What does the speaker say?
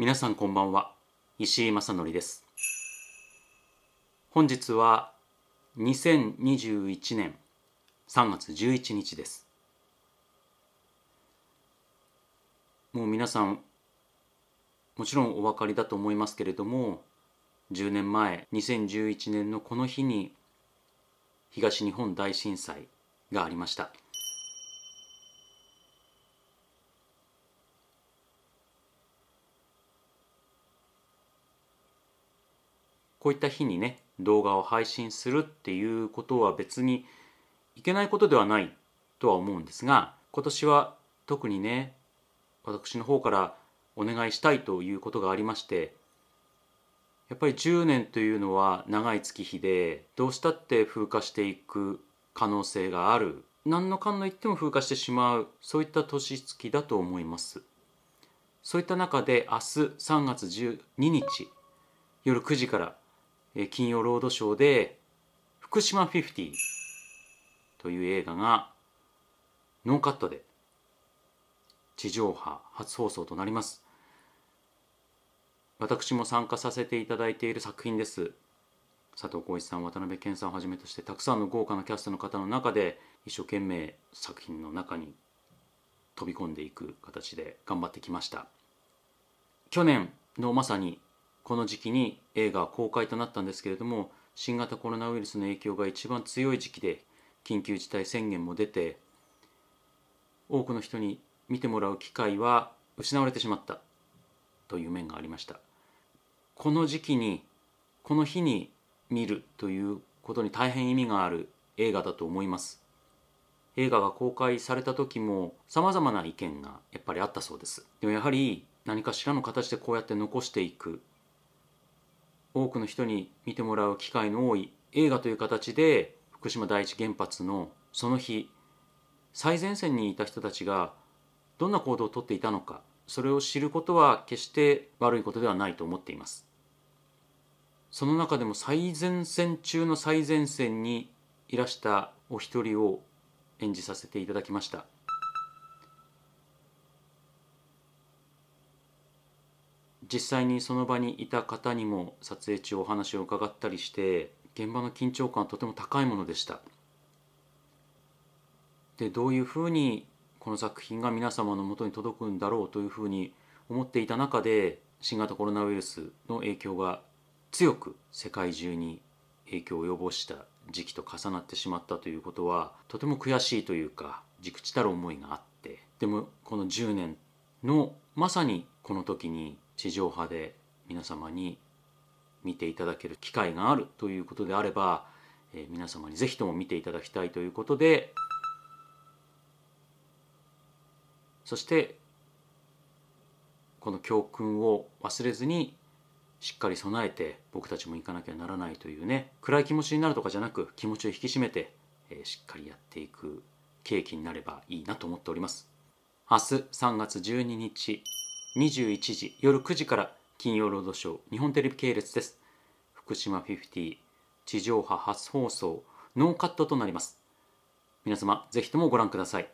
皆さんこんばんは石井正則です本日は2021年3月11日ですもう皆さんもちろんお分かりだと思いますけれども10年前2011年のこの日に東日本大震災がありましたこういった日にね動画を配信するっていうことは別にいけないことではないとは思うんですが今年は特にね私の方からお願いしたいということがありましてやっぱり10年というのは長い月日でどうしたって風化していく可能性がある何のかの言っても風化してしまうそういった年月だと思いますそういった中で明日3月12日夜9時から金曜ロードショーで「福島50」という映画がノーカットで地上波初放送となります私も参加させていただいている作品です佐藤浩市さん渡辺謙さんをはじめとしてたくさんの豪華なキャストの方の中で一生懸命作品の中に飛び込んでいく形で頑張ってきました去年のまさにこの時期に映画公開となったんですけれども新型コロナウイルスの影響が一番強い時期で緊急事態宣言も出て多くの人に見てもらう機会は失われてしまったという面がありましたこの時期にこの日に見るということに大変意味がある映画だと思います映画が公開された時も様々な意見がやっぱりあったそうですでもやはり何かしらの形でこうやって残していく多くの人に見てもらう機会の多い映画という形で福島第一原発のその日最前線にいた人たちがどんな行動をとっていたのかそれを知ることは決して悪いことではないと思っていますその中でも最前線中の最前線にいらしたお一人を演じさせていただきました実際にその場にいた方にも撮影中お話を伺ったりして現場の緊張感はとても高いものでしたでどういうふうにこの作品が皆様のもとに届くんだろうというふうに思っていた中で新型コロナウイルスの影響が強く世界中に影響を及ぼした時期と重なってしまったということはとても悔しいというか忸怩たる思いがあってでもこの10年のまさにこの時に地上波で皆様に見ていただける機会があるということであれば、えー、皆様にぜひとも見ていただきたいということでそしてこの教訓を忘れずにしっかり備えて僕たちも行かなきゃならないというね暗い気持ちになるとかじゃなく気持ちを引き締めて、えー、しっかりやっていく契機になればいいなと思っております。明日3月12日21時夜9時から金曜ロードショー日本テレビ系列です福島50地上波初放送ノーカットとなります皆様ぜひともご覧ください